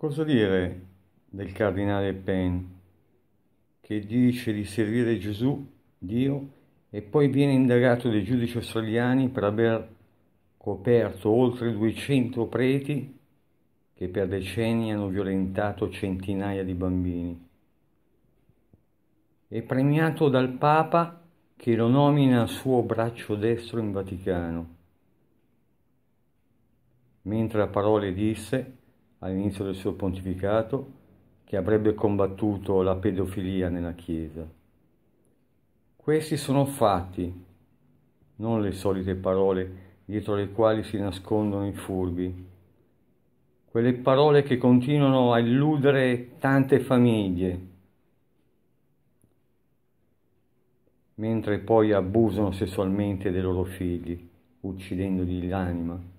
Cosa dire del cardinale Penn che dice di servire Gesù, Dio, e poi viene indagato dai giudici australiani per aver coperto oltre 200 preti che per decenni hanno violentato centinaia di bambini. È premiato dal Papa che lo nomina suo braccio destro in Vaticano. Mentre a parole disse all'inizio del suo pontificato che avrebbe combattuto la pedofilia nella Chiesa. Questi sono fatti, non le solite parole dietro le quali si nascondono i furbi, quelle parole che continuano a illudere tante famiglie, mentre poi abusano sessualmente dei loro figli, uccidendogli l'anima.